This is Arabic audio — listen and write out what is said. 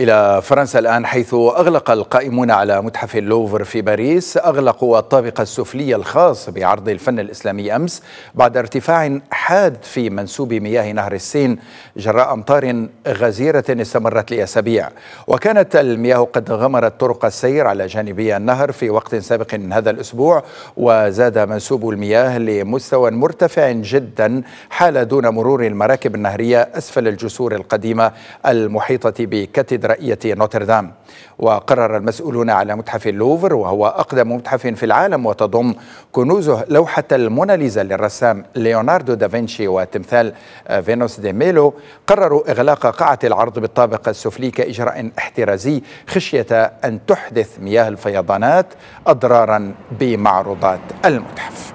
إلى فرنسا الآن حيث أغلق القائمون على متحف اللوفر في باريس أغلقوا الطابق السفلي الخاص بعرض الفن الإسلامي أمس بعد ارتفاع حاد في منسوب مياه نهر السين جراء أمطار غزيرة استمرت لأسابيع وكانت المياه قد غمرت طرق السير على جانبي النهر في وقت سابق من هذا الأسبوع وزاد منسوب المياه لمستوى مرتفع جدا حال دون مرور المراكب النهرية أسفل الجسور القديمة المحيطة بكتد الكاتدرائية نوتردام وقرر المسؤولون على متحف اللوفر وهو أقدم متحف في العالم وتضم كنوزه لوحة الموناليزا للرسام ليوناردو دافنشي وتمثال فينوس دي ميلو قرروا إغلاق قاعة العرض بالطابق السفلي كإجراء احترازي خشية أن تحدث مياه الفيضانات أضرارا بمعروضات المتحف